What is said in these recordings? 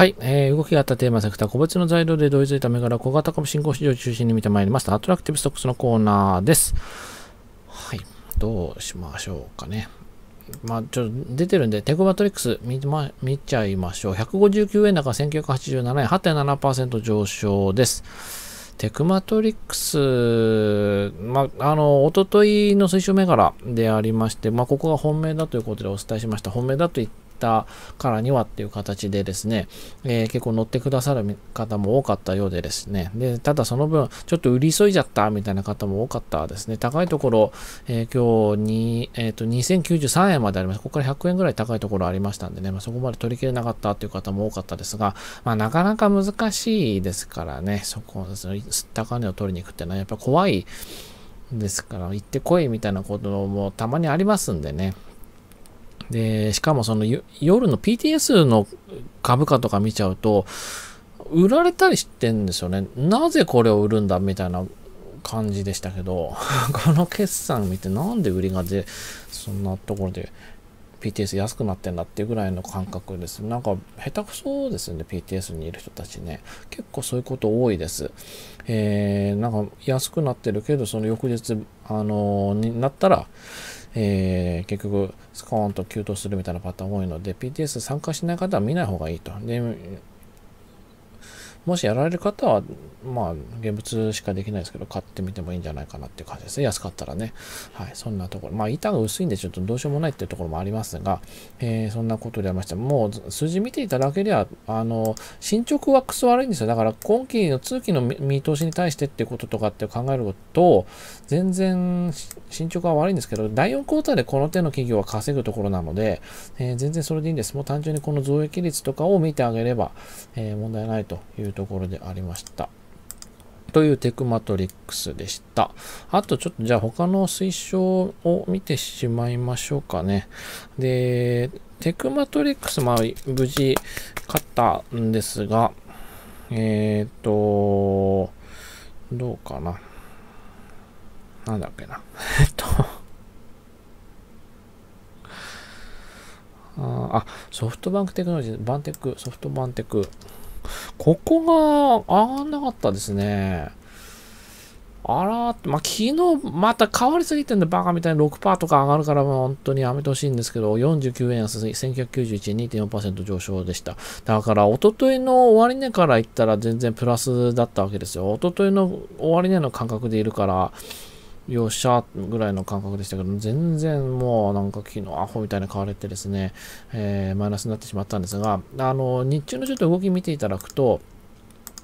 はい、えー、動きがあったテーマセクター、個別の材料で同一た銘柄小型株新興市場を中心に見てまいりました。アトラクティブストックスのコーナーです。はい、どうしましょうかね。まあ、ちょっと出てるんで、テコマトリックス見,、ま、見ちゃいましょう。159円高1987円、8.7%上昇です。テクマトリックス、まあ、の、おとといの推奨銘柄でありまして、まあ、ここが本命だということでお伝えしました。本命だと言ったからにはっていう形でですね、えー、結構乗ってくださる方も多かったようでですね、で、ただその分、ちょっと売り急いじゃったみたいな方も多かったですね。高いところ、えー、今日に、えっ、ー、と、2093円まであります。ここから100円ぐらい高いところありましたんでね、まあ、そこまで取り切れなかったという方も多かったですが、まあ、なかなか難しいですからね、そこですね、高値を取りに行くっていうのはやっぱ怖いですから、行ってこいみたいなこともたまにありますんでね。で、しかもその夜の PTS の株価とか見ちゃうと、売られたりしてんですよね。なぜこれを売るんだみたいな感じでしたけど、この決算見てなんで売りがで、そんなところで PTS 安くなってんだっていうぐらいの感覚です。なんか下手くそですね、PTS にいる人たちね。結構そういうこと多いです。えー、なんか安くなってるけど、その翌日、あのー、になったら、えー、結局、スコーンと急騰するみたいなパターン多いので、PTS 参加しない方は見ない方がいいと。で、もしやられる方は、まあ、現物しかできないですけど、買ってみてもいいんじゃないかなっていう感じですね。安かったらね。はい、そんなところ。まあ、板が薄いんで、ちょっとどうしようもないっていうところもありますが、えー、そんなことでありました。もう、数字見ていただけりゃ、あの、進捗はクソ悪いんですよ。だから、今期の通期の見通しに対してっていうこととかって考えると、全然、進捗は悪いんですけど、第4クォーターでこの手の企業は稼ぐところなので、えー、全然それでいいんです。もう単純にこの増益率とかを見てあげれば、えー、問題ないといういうところでありました。というテクマトリックスでした。あとちょっとじゃあ他の推奨を見てしまいましょうかね。で、テクマトリックス、まあ無事勝ったんですが、えっ、ー、と、どうかな。なんだっけな。えっと、あ、ソフトバンクテクノロジー、バンテク、ソフトバンテク。ここが上がんなかったですね。あら、まあ、昨日また変わりすぎてんで、バカみたいに6%とか上がるから、本当にやめてほしいんですけど、49円安、1991円2.4%上昇でした。だから、おとといの終値から言ったら全然プラスだったわけですよ。おとといの終値の感覚でいるから、よっしゃぐらいの感覚でしたけど、全然もうなんか昨日アホみたいに買われてですね、えー、マイナスになってしまったんですが、あの、日中のちょっと動き見ていただくと、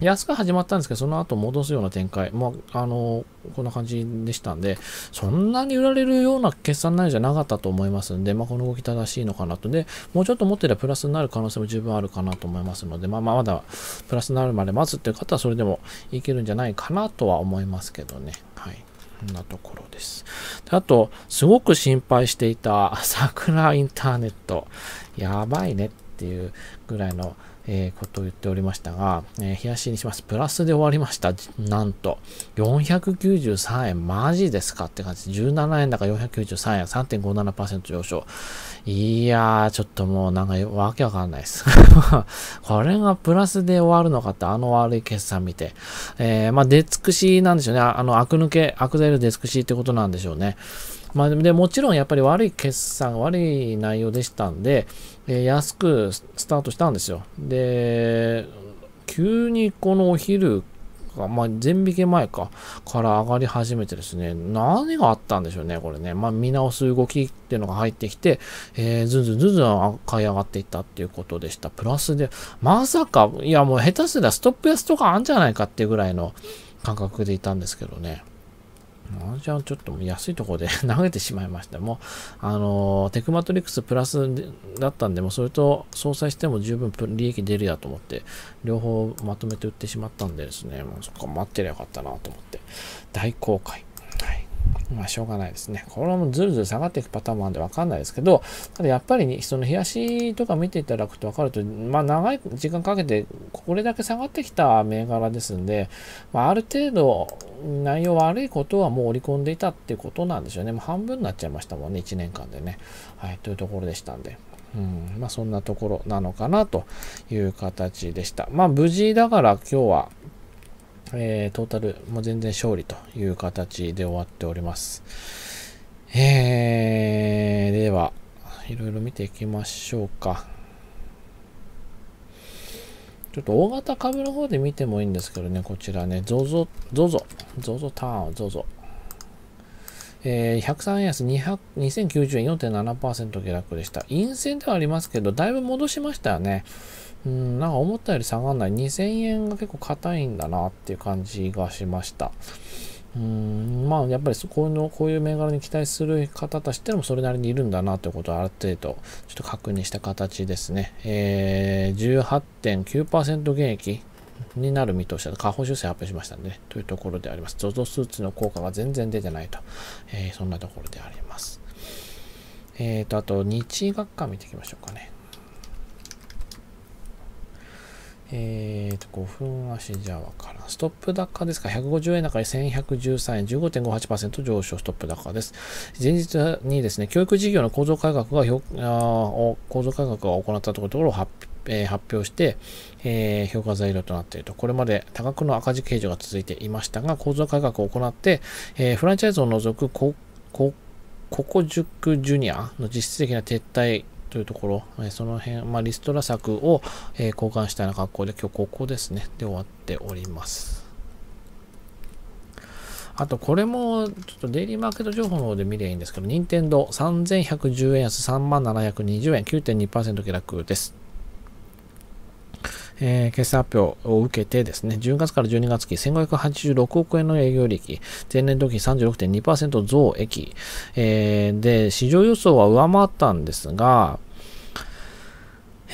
安く始まったんですけど、その後戻すような展開。まあ、あの、こんな感じでしたんで、そんなに売られるような決算内容じゃなかったと思いますんで、まあ、この動き正しいのかなと。で、もうちょっと持ってればプラスになる可能性も十分あるかなと思いますので、まあ、まあ、まだプラスになるまで待つっていう方はそれでもいけるんじゃないかなとは思いますけどね。はい。んなところです。あと、すごく心配していた桜インターネット。やばいねっていうぐらいのえー、ことを言っておりましたが、えー、冷やしにします。プラスで終わりました。なんと、493円、マジですかって感じ。17円だから493円、3.57%上昇。いやー、ちょっともうなんかわけわかんないです。これがプラスで終わるのかって、あの悪い決算見て。えー、まあ、出尽くしなんでしょうね。あの、悪抜け、悪材料出尽くしってことなんでしょうね。まあ、でもちろんやっぱり悪い決算、悪い内容でしたんで、えー、安くスタートしたんですよ。で、急にこのお昼が、まあ、全引け前か、から上がり始めてですね、何があったんでしょうね、これね。まあ、見直す動きっていうのが入ってきて、えー、ずんずんずんずん買い上がっていったっていうことでした。プラスで、まさか、いやもう下手すりゃストップ安とかあんじゃないかっていうぐらいの感覚でいたんですけどね。麻雀ちょっと安いところで 投げてしまいました。もあのー、テクマトリックスプラスだったんで、もそれと相殺しても十分利益出るやと思って、両方まとめて売ってしまったんでですね、もうそこ待ってりゃよかったなと思って、大公開。まあ、しょうがないですね。これもずるずる下がっていくパターンもあるんでわかんないですけど、ただやっぱり、ね、その冷やしとか見ていただくと分かると、まあ、長い時間かけて、これだけ下がってきた銘柄ですんで、まあ、ある程度、内容悪いことはもう織り込んでいたってことなんでしょうね。もう半分になっちゃいましたもんね、1年間でね。はい、というところでしたんで。うん、まあそんなところなのかなという形でした。まあ無事だから今日はえー、トータルも全然勝利という形で終わっております。えー、では、いろいろ見ていきましょうか。ちょっと大型株の方で見てもいいんですけどね、こちらね、ZOZO、ZOZO、ZOZO ターン、ZOZO。えー、103円安200 2090円4.7%下落でした。陰線ではありますけど、だいぶ戻しましたよね。うん、なんか思ったより下がんない。2000円が結構硬いんだなっていう感じがしました。うん、まあやっぱりこういうの、こういう銘柄に期待する方としてもそれなりにいるんだなということをある程度ちょっと確認した形ですね。えー、18.9%減益になる見通しだと、下方修正発表しましたね。というところであります。ZOZO スーツの効果が全然出てないと、えー、そんなところであります。えっ、ー、と、あと、日医学科見ていきましょうかね。えっ、と、5分足じゃわからん。ストップ高ですか ?150 円高で1113円、15.58%上昇ストップ高です。前日にですね、教育事業の構造改革が、構造改革が行ったところを発表え発表して、えー、評価材料となっていると。これまで多額の赤字計上が続いていましたが、構造改革を行って、えー、フランチャイズを除く、こ、こ、ここ塾ジュニアの実質的な撤退というところ、えその辺、まあ、リストラ策を、え交換したような格好で、今日ここですね、で終わっております。あと、これも、ちょっとデイリーマーケット情報の方で見りゃいいんですけど、任天堂3110円安3720円、9.2%下落です。えー、決算発表を受けてですね、10月から12月期1586億円の営業利益、前年同期36.2%増益、えー、で、市場予想は上回ったんですが、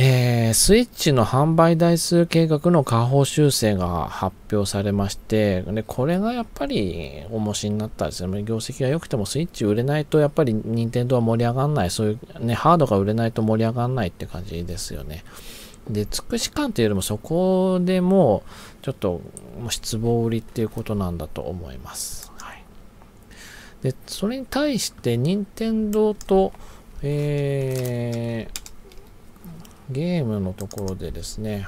えー、スイッチの販売台数計画の下方修正が発表されまして、でこれがやっぱり重しになったですね。業績が良くてもスイッチ売れないとやっぱり任天堂は盛り上がんない、そういうね、ハードが売れないと盛り上がんないって感じですよね。で、つくし感というよりもそこでもちょっと失望売りっていうことなんだと思います。はい、で、それに対して任天堂と、えー、ゲームのところでですね、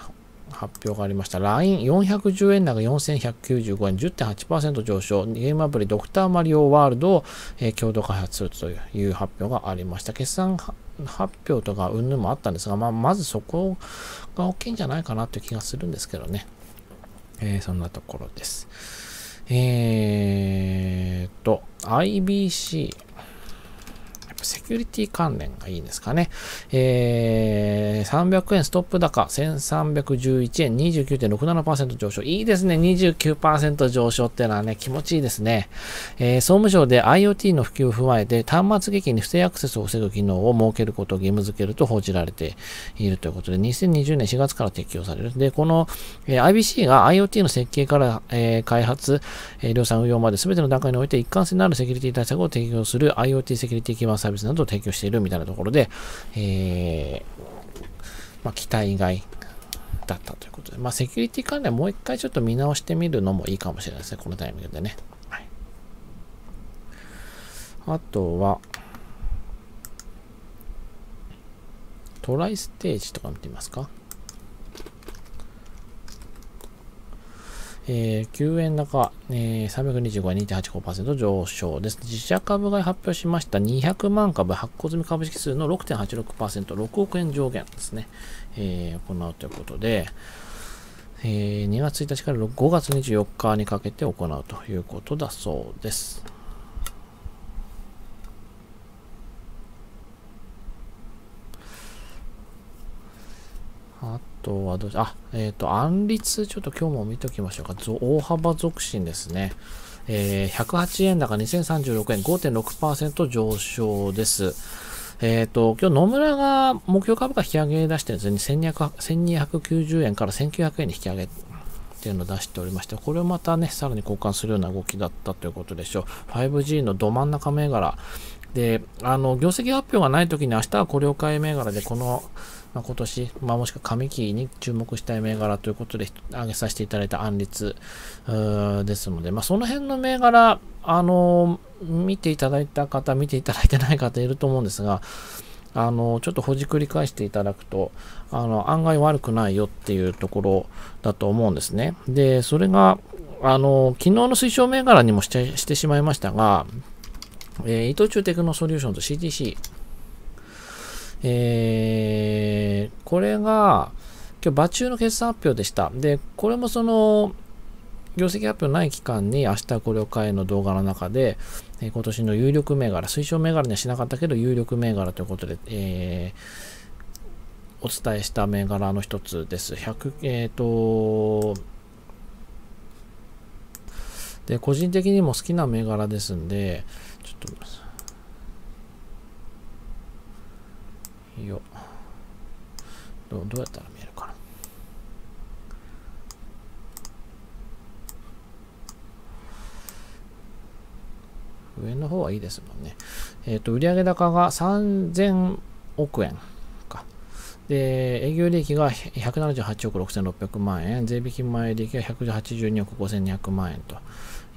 発表がありました。LINE410 円高4195円10.8%上昇。ゲームアプリドクターマリオワールドを、えー、共同開発するという発表がありました。決算発表とか云々もあったんですが、まあ、まずそこが大きいんじゃないかなという気がするんですけどね。えー、そんなところです。えー、っと、IBC。セキュリティ関連がいいですかね。えー、300円ストップ高、1311円、29.67%上昇。いいですね。29%上昇っていうのはね、気持ちいいですね。えー、総務省で IoT の普及を踏まえて、端末劇に不正アクセスを防ぐ機能を設けることを義務付けると報じられているということで、2020年4月から適用される。で、この、えー、IBC が IoT の設計から、えー、開発、えー、量産運用まで全ての段階において一貫性のあるセキュリティ対策を提供する IoT セキュリティ基盤サービスービスなどを提供しているみたいなところで、えー、まあ、期待外だったということで、まあ、セキュリティ関連もう一回ちょっと見直してみるのもいいかもしれないですね、このタイミングでね。はい、あとは、トライステージとか見てみますか。えー、9円高、えー、325円2.85%上昇です。自社株が発表しました200万株発行済み株式数の6.86%、6億円上限ですね、えー、行うということで、えー、2月1日から5月24日にかけて行うということだそうです。あとはどうし、あ、えっ、ー、と、案立、ちょっと今日も見ておきましょうか。大幅続伸ですね。えー、108円高2036円5.6%上昇です。えっ、ー、と、今日野村が目標株価引き上げ出してるんですね。1290円から1900円に引き上げっていうのを出しておりまして、これをまたね、さらに交換するような動きだったということでしょう。5G のど真ん中銘柄、で、あの、業績発表がない時に明日はこれを買い銘柄で、この、まあ、今年、まあ、もしくは上期に注目したい銘柄ということで挙げさせていただいた案率ですので、まあ、その辺の銘柄、あの、見ていただいた方、見ていただいてない方いると思うんですが、あの、ちょっとほじくり返していただくと、あの、案外悪くないよっていうところだと思うんですね。で、それが、あの、昨日の推奨銘柄にもしてしてしまいましたが、えー、伊藤忠テクノソリューションと CTC。えー、これが、今日、場中の決算発表でした。で、これもその、業績発表ない期間に明日これを買えの動画の中で、えー、今年の有力銘柄、推奨銘柄にはしなかったけど、有力銘柄ということで、えー、お伝えした銘柄の一つです。100、えっ、ー、と、で、個人的にも好きな銘柄ですんで、とよどどうやったら見えるかな上の方はいいですもんね。えっ、ー、と、売上高が3000億円か。で、営業利益が178億6600万円、税引き前利益が182億5200万円と。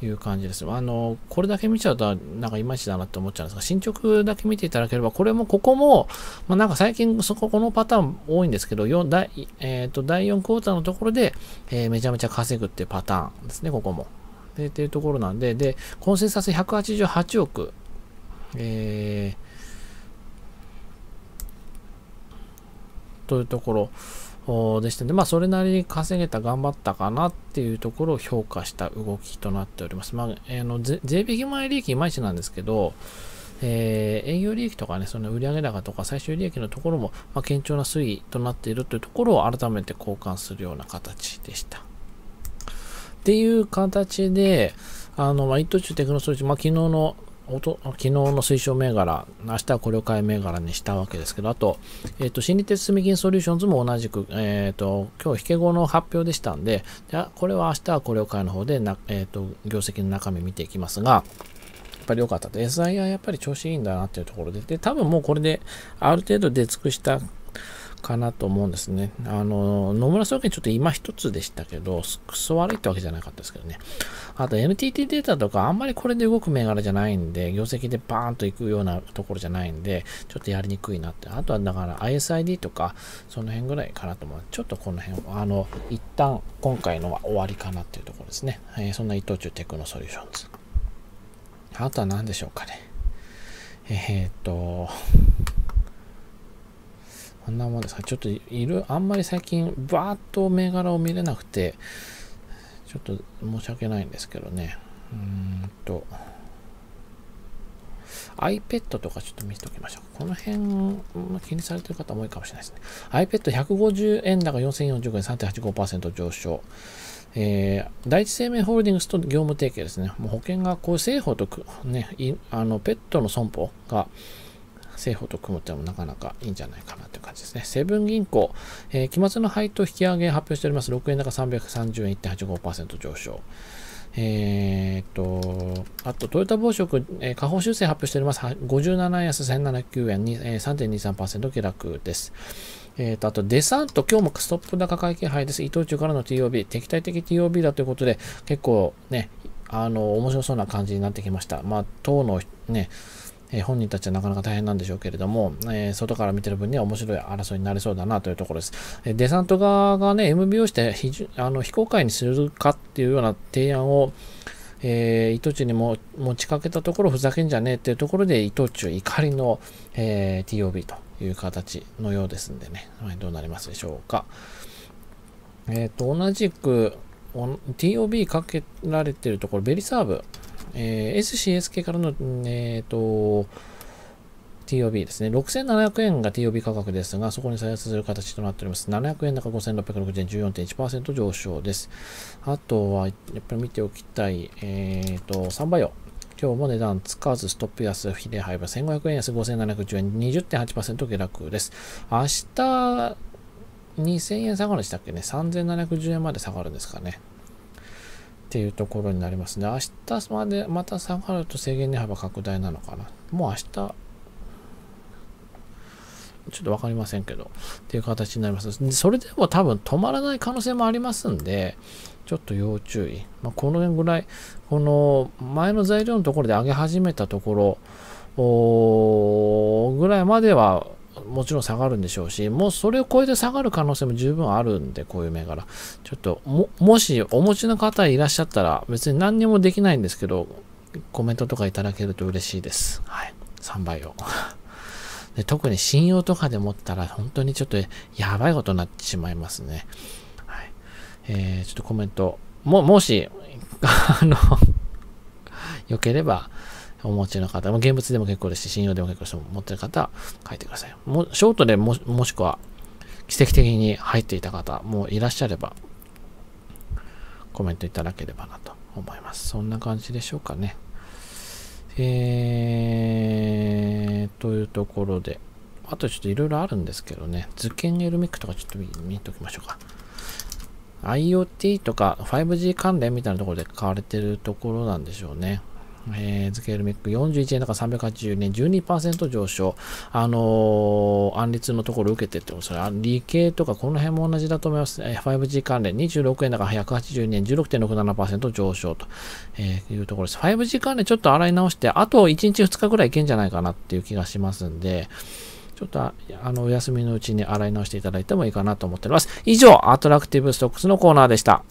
いう感じです。あの、これだけ見ちゃうと、なんかいまいちだなって思っちゃうんですが、進捗だけ見ていただければ、これも、ここも、まあ、なんか最近、そこ、このパターン多いんですけど、4第、えっ、ー、と、第4クォーターのところで、えー、めちゃめちゃ稼ぐってパターンですね、ここも。で、っていうところなんで、で、コンセンサス188億、えー、というところ。でしたので、まあ、それなりに稼げた、頑張ったかなっていうところを評価した動きとなっております。まあ、えー、の税引き前利益いまいちなんですけど、えー、営業利益とかね、その売上高とか最終利益のところも、まあ、堅調な推移となっているというところを改めて交換するような形でした。っていう形で、あの、まあ、一途中テクノストリーチ、まあ、昨日のおと昨日の推奨銘柄、明日はこれを買い銘柄にしたわけですけど、あと、えっ、ー、と、心理鉄積金ソリューションズも同じく、えっ、ー、と、今日引け後の発表でしたんで、じゃこれは明日はこれを買いの方でな、えっ、ー、と、業績の中身見ていきますが、やっぱり良かったと。SI はやっぱり調子いいんだなっていうところで、で、多分もうこれである程度出尽くしたかなと思うんですね。あの、野村総研ちょっと今一つでしたけど、クソ悪いってわけじゃなかったですけどね。あと NTT データとかあんまりこれで動く銘柄じゃないんで、業績でバーンと行くようなところじゃないんで、ちょっとやりにくいなって。あとはだから ISID とか、その辺ぐらいかなと思う。ちょっとこの辺、あの、一旦今回のは終わりかなっていうところですね。えー、そんな伊藤忠テクノソリューションズ。あとは何でしょうかね。えー、っと、あんなもんですか。ちょっといる、あんまり最近、バーッと銘柄を見れなくて、ちょっと申し訳ないんですけどね。うーんと、iPad とかちょっと見ておきましょう。この辺、ま気にされてる方も多いかもしれないですね。iPad150 円高4045円3.85%上昇。えー、第一生命ホールディングスと業務提携ですね。もう保険がこう、政府とね、あのペットの損保が、政府と組むってのもなかなかいいんじゃないかなという感じですね。セブン銀行、えー、期末の配当引き上げ発表しております。6円高330円1.85%上昇。えー、っと、あと、トヨタ暴食、えー、下方修正発表しております。57円安1079円に、えー、3.23%下落です。えー、と、あと、デサント、今日もストップ高会計杯です。伊藤忠からの TOB、敵対的 TOB だということで、結構ね、あの、面白そうな感じになってきました。まあ、党のね、え本人たちはなかなか大変なんでしょうけれども、え外から見てる分には面白い争いになりそうだなというところです。えデサント側がね、MB o して非あの非公開にするかっていうような提案を、えー、伊藤忠にも持ちかけたところふざけんじゃねえっていうところで伊藤忠怒りの、えー、TOB という形のようですんでね、はい、どうなりますでしょうか。えっ、ー、と、同じく TOB かけられてるところ、ベリサーブ。えー、SCSK からの、えー、と、TOB ですね。6700円が TOB 価格ですが、そこに再発する形となっております。700円高5660円、14.1%上昇です。あとは、やっぱり見ておきたい、えー、と、サンバイオ。今日も値段つかず、ストップ安、比例配分、1500円安、5710円、20.8%下落です。明日、2000円下がるでしたっけね ?3710 円まで下がるんですかね。っていうところになりますね。明日までまた下がると制限値幅拡大なのかな。もう明日、ちょっとわかりませんけど、っていう形になります。それでも多分止まらない可能性もありますんで、ちょっと要注意。まあ、この辺ぐらい、この前の材料のところで上げ始めたところぐらいまではもちろん下がるんでしょうし、もうそれを超えて下がる可能性も十分あるんで、こういう銘柄。ちょっと、も、もしお持ちの方いらっしゃったら、別に何にもできないんですけど、コメントとかいただけると嬉しいです。はい。3倍を。で特に信用とかで持ったら、本当にちょっとやばいことになってしまいますね。はい。えー、ちょっとコメント、も、もし、あの 良ければ、お持ちの方、現物でも結構ですし、信用でも結構です持ってる方、書いてください。もショートでももしくは、奇跡的に入っていた方もいらっしゃれば、コメントいただければなと思います。そんな感じでしょうかね。えー、というところで、あとちょっといろいろあるんですけどね、図形エルミックとかちょっと見ときましょうか。IoT とか 5G 関連みたいなところで買われてるところなんでしょうね。えー、ズケルメック41円だから380円、12%上昇。あのー、案立のところ受けてっても、それは理系とかこの辺も同じだと思います。5G 関連26円だから180円、16.67%上昇と、えー、いうところです。5G 関連ちょっと洗い直して、あと1日2日ぐらいいけんじゃないかなっていう気がしますんで、ちょっとあのお休みのうちに洗い直していただいてもいいかなと思っております。以上、アトラクティブストックスのコーナーでした。